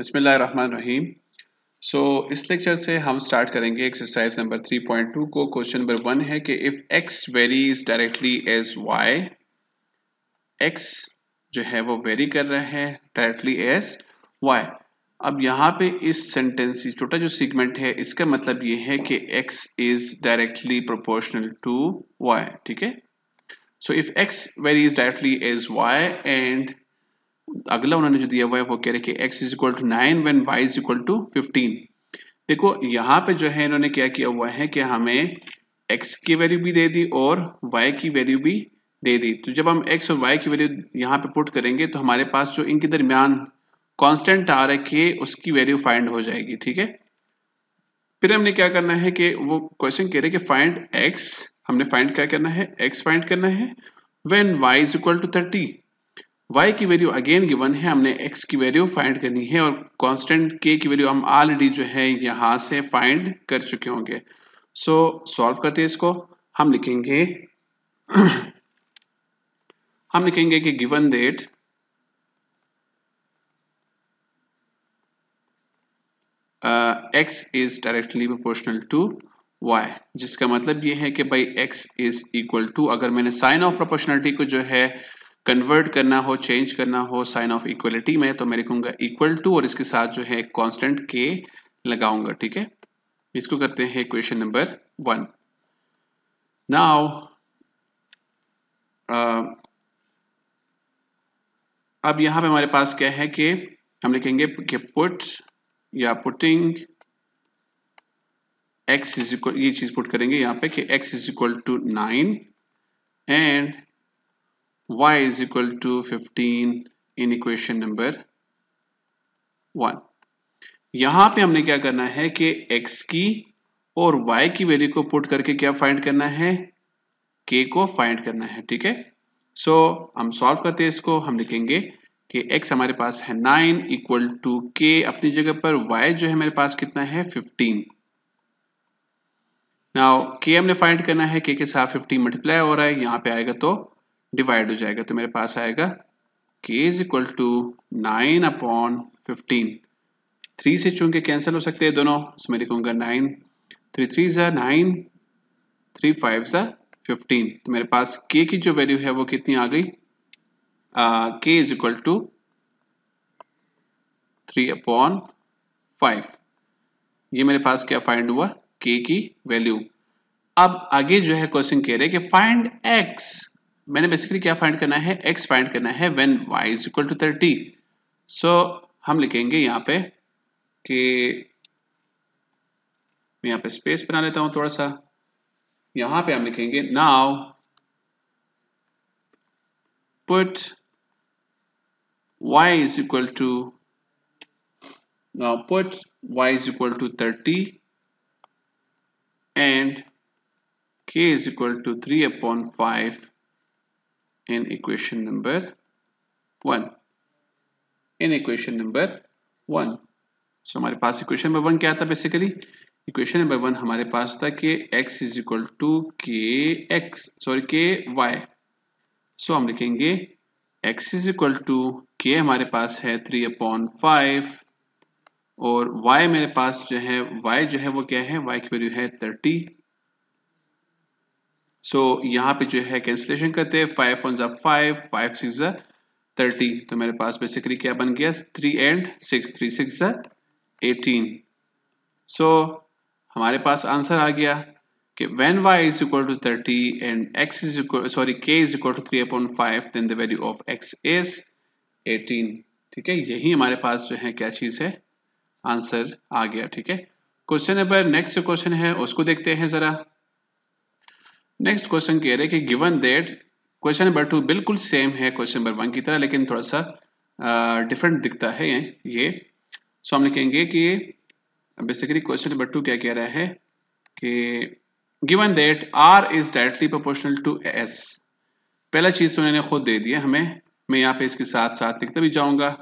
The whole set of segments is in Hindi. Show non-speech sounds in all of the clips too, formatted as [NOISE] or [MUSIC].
रहीम सो इस लेक्चर से हम स्टार्ट करेंगे एक्सरसाइज नंबर 3.2 को क्वेश्चन नंबर वन है कि if x varies directly as y x जो है वो वेरी कर रहा है डायरेक्टली एज वाई अब यहाँ पे इस सेंटेंस छोटा जो सीगमेंट है इसका मतलब ये है कि x is directly proportional to y ठीक है so if x is directly as y and अगला उन्होंने जो दिया हुआ है वो कह रहे कि x is equal to nine when y is equal to fifteen देखो यहाँ पे जो है इन्होंने क्या किया हुआ है कि हमें एक्स की वैल्यू भी दे दी और वाई की वैल्यू भी दे दी तो जब हम एक्स और वाई की वैल्यू यहाँ पे पुट करेंगे तो हमारे पास जो इनके दरमियान कांस्टेंट आ रहा है उसकी वैल्यू फाइंड हो जाएगी ठीक है फिर हमने क्या करना है कि वो क्वेश्चन कह रहे कि फाइंड एक्स हमने फाइंड क्या करना है एक्स फाइंड करना है when y is equal to thirty y की वैल्यू अगेन गिवन है हमने x की वैल्यू फाइंड करनी है और कांस्टेंट k की वैल्यू हम ऑलरेडी जो है यहाँ से फाइंड कर चुके होंगे सो so, सॉल्व करते हैं इसको हम लिखेंगे [CLEARS THROAT] हम लिखेंगे कि given that uh, x is directly proportional to y जिसका मतलब ये है कि भाई x इज इक्वल टू अगर मैंने साइन ऑफ प्रोपोर्शनलिटी को जो है कन्वर्ट करना हो चेंज करना हो साइन ऑफ इक्वलिटी में तो मैं लिखूंगा इक्वल टू और इसके साथ जो है कॉन्स्टेंट के लगाऊंगा ठीक है इसको करते हैं क्वेश्चन नंबर वन नाउ अब यहां पे हमारे पास क्या है कि हम लिखेंगे कि पुट या पुटिंग एक्स इज इक्वल ये चीज पुट करेंगे यहां पे कि x is equal to nine and y is equal to 15 in equation number one यहां पे हमने क्या करना है कि x की और y की वैल्यू को पुट करके क्या फाइंड करना है k को फाइंड करना है ठीक है सो हम सॉल्व करते हैं इसको हम लिखेंगे कि x हमारे पास है 9 इक्वल टू k अपनी जगह पर y जो है मेरे पास कितना है 15 नाउ k हमने फाइंड करना है k के साथ 15 मल्टीप्लाई हो रहा है यहां पे आएगा तो डिवाइड हो जाएगा तो मेरे पास आएगा k is equal to nine upon fifteen three से चूंकि कैंसिल हो सकते हैं दोनों उसमें लिखूंगा नाइन थ्री थ्री ज़ा नाइन थ्री फाइव ज़ा फिफ्टीन तो मेरे पास के की जो वैल्यू है वो कितनी आ गई k is equal to three upon five ये मेरे पास क्या फाइंड हुआ के की वैल्यू अब आगे जो है क्वेश्चन कह रहे हैं कि फाइंड एक्स मैंने बेसिकली क्या फाइंड करना है एक्स फाइंड करना है when y is equal to thirty so हम लिखेंगे यहाँ पे कि मैं यहाँ पे स्पेस बना लेता हूँ थोड़ा सा यहाँ पे हम लिखेंगे now put y is equal to now put y is equal to 30 and k is equal to 3 upon 5 in equation number 1 in equation number one so हमारे पास इक्वेशन नंबर वन क्या था बेसिकली इक्वेशन नंबर वन हमारे पास था कि x is equal to k x sorry k y so हम लिखेंगे x इज इक्वल टू के हमारे पास है थ्री अपॉन फाइव और y मेरे पास जो है y जो है वो क्या है y की वैल्यू है थर्टी सो यहाँ पे जो है कैंसिलेशन करते हैं फाइव वन ज़ा फाइव फाइव सिक्स थर्टी तो मेरे पास बेसिकली क्या बन गया three and six three six eighteen so हमारे पास आंसर आ गया कि when y is equal to thirty and x is equal sorry k is equal to 3 upon 5 then the value of x is ठीक है यही हमारे पास जो है क्या चीज़ है आंसर आ गया ठीक है क्वेश्चन नंबर नेक्स्ट क्वेश्चन है उसको देखते हैं ज़रा नेक्स्ट क्वेश्चन कह रहे हैं कि given that question number two बिल्कुल सेम है क्वेश्चन नंबर वन की तरह लेकिन थोड़ा सा डिफरेंट uh, दिखता है ये सो हम लिखेंगे कि बेसिकली क्वेश्चन नंबर टू क्या कह रहा है कि given that R is directly proportional to S पहला चीज़ तो इन्होंने खुद दे दिया हमें मैं यहाँ पे इसके साथ साथ लिखता भी जाऊँगा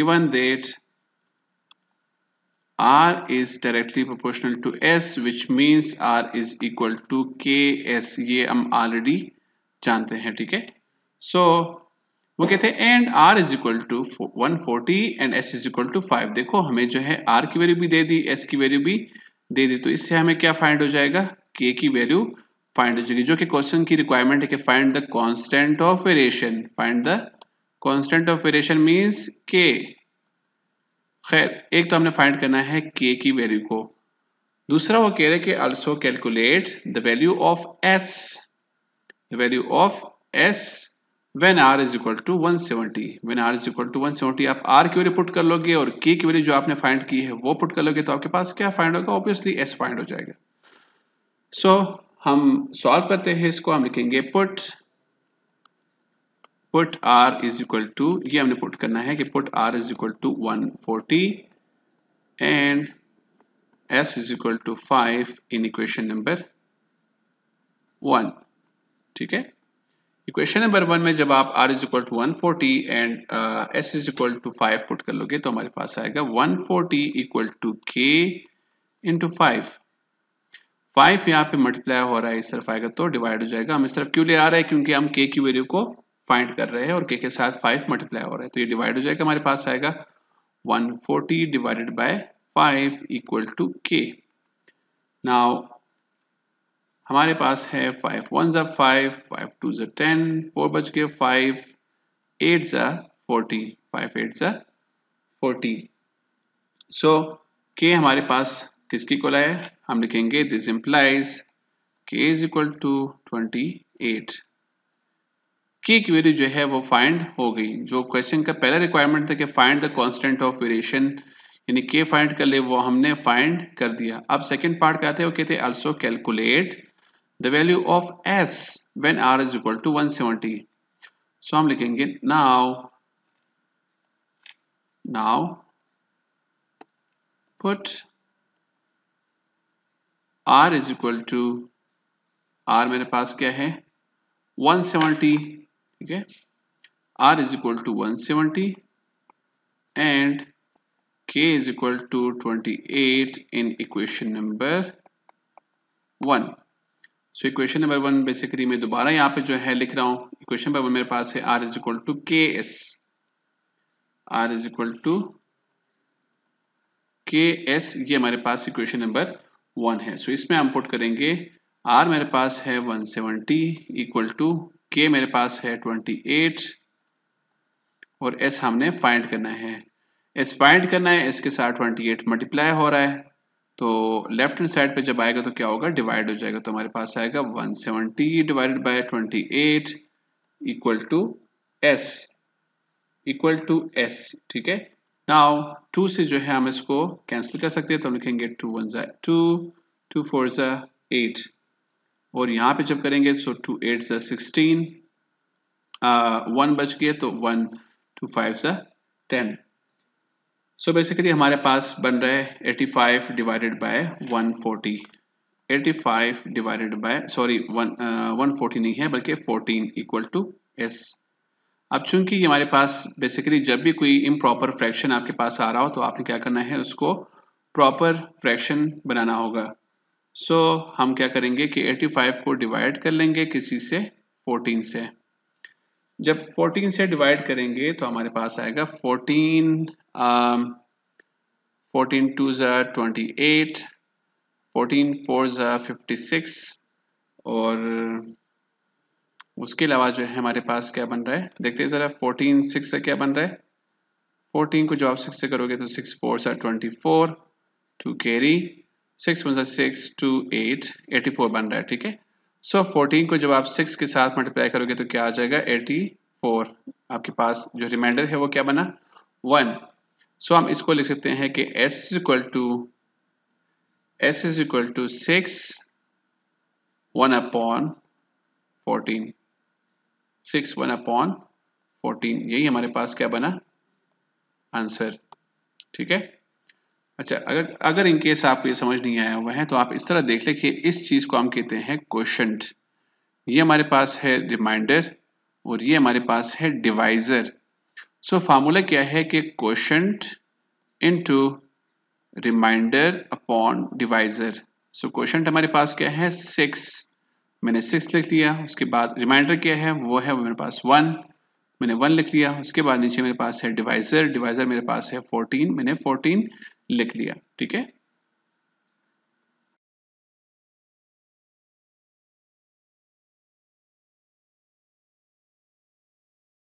given that R is directly proportional to S which means R is equal to S. ये हम already जानते हैं ठीक है so वो कहते हैं and R is equal to 140 and S is equal to 5 देखो हमें जो है R की वैल्यू भी दे दी S की वैल्यू भी दे दी तो इससे हमें क्या फाइंड हो जाएगा K की वैल्यू फाइंड हो जाएगी जो कि क्वेश्चन की रिक्वायरमेंट है कि find the constant of variation find the constant of variation means k खैर एक तो हमने फाइंड करना है के की वैल्यू को दूसरा वो कह रहे कि also calculate the value of S the value of S when R is equal to one seventy when R is equal to one seventy आप आर की वैल्यू पुट कर लोगे और के की वैल्यू जो आपने फाइंड की है वो पुट कर लोगे तो आपके पास क्या फाइंड होगा ऑब्वियसली एस फाइंड हो जाएगा सो so, हम सॉल्व करते हैं इसको हम लिखेंगे put put R is equal to ये हमने पुट करना है कि put R is equal to one forty and S is equal to five in equation number one ठीक है इक्वेशन नंबर वन में जब आप R is equal to one forty and S is equal to five put कर लोगे तो हमारे पास आएगा one forty equal to k into five five यहाँ पे मल्टीप्लाई हो रहा है इस तरफ आएगा तो डिवाइड हो जाएगा हम इस तरफ क्यों ले आ रहे हैं क्योंकि हम के की वैल्यू को फाइंड कर रहे हैं और के के साथ फाइव मल्टीप्लाई हो रहा है तो ये डिवाइड हो जाएगा हमारे पास आएगा 140 divided by 5 equal to k now हमारे पास है 5 वन जब 5, 5 टू जब 10, 4 बज के 5, 8 जब 40, 5 8 जब 40. सो के हमारे पास किसकी कोला है हम लिखेंगे this implies k is equal to 28. की क्वेरी जो है वो फाइंड हो गई जो क्वेश्चन का पहला रिक्वायरमेंट था कि find the constant of variation यानी के फाइंड कर ले वो हमने फाइंड कर दिया अब सेकेंड पार्ट क्या थे वो कहते also calculate the value of S when R is equal to one seventy so हम लिखेंगे now now put R is equal to R मेरे पास क्या है 170 ठीक है R is equal to one seventy and k is equal to 28 in equation number one so equation number one basically मैं दोबारा यहाँ पे जो है लिख रहा हूं इक्वेशन नंबर वन मेरे पास है R is equal to k S R is equal to k S ये हमारे पास इक्वेशन नंबर वन है सो so, इसमें हम पुट करेंगे आर मेरे पास है 170 सेवेंटी इक्वल टू के मेरे पास है 28 और एस हमने फाइंड करना है एस फाइंड करना है एस के साथ 28 मल्टीप्लाई हो रहा है तो लेफ्ट हैंड साइड पे जब आएगा तो क्या होगा डिवाइड हो जाएगा तो हमारे पास आएगा 170 divided by eight equal to S equal to S ठीक है नाउ टू से जो है हम इसको कैंसिल कर सकते हैं तो हम लिखेंगे टू वन जै टू टू फोर जै एट और यहाँ पे जब करेंगे so two eight sixteen one बच गए तो वन टू फाइव सा टेन सो बेसिकली हमारे पास बन रहा है eighty five divided by one forty eighty five divided by sorry one one forty नहीं है बल्कि फोर्टीन इक्वल टू एस अब चूंकि हमारे पास बेसिकली जब भी कोई इम प्रॉपर फ्रैक्शन आपके पास आ रहा हो तो आपने क्या करना है उसको प्रॉपर फ्रैक्शन बनाना होगा सो so, हम क्या करेंगे कि 85 को डिवाइड कर लेंगे किसी से 14 से जब 14 से डिवाइड करेंगे तो हमारे पास आएगा 14 फोर्टीन टू ज़ा ट्वेंटी एट फोर्टीन फोर ज़ा फिफ्टी सिक्स और उसके अलावा जो है हमारे पास क्या बन रहा है देखते हैं ज़रा फोर्टीन सिक्स से क्या बन रहा है फोर्टीन को जो आप सिक्स से करोगे तो सिक्स फोर ज़ा twenty four two carry six one six two eight eighty four बन रहा है ठीक है सो फोर्टीन को जब आप सिक्स के साथ मल्टीप्लाई करोगे तो क्या आ जाएगा एटी फोर आपके पास जो रिमाइंडर है वो क्या बना वन सो हम इसको लिख सकते हैं कि S is equal to S is equal to six one upon fourteen six one upon fourteen यही हमारे पास क्या बना आंसर ठीक है अच्छा अगर अगर इन केस आपको ये समझ नहीं आया हुआ है तो आप इस तरह देख लें कि इस चीज़ को हम कहते हैं क्वेश्चन ये हमारे पास है रिमाइंडर और ये हमारे पास है डिवाइज़र सो so, फार्मूला क्या है कि question into remainder upon divisor so question हमारे पास क्या है सिक्स मैंने सिक्स लिख लिया उसके बाद रिमाइंडर क्या है वो है वो मेरे पास वन मैंने वन लिख लिया उसके बाद नीचे मेरे पास है डिवाइज़र डिवाइज़र मेरे पास है फोर्टीन मैंने फोर्टीन लिख लिया ठीक है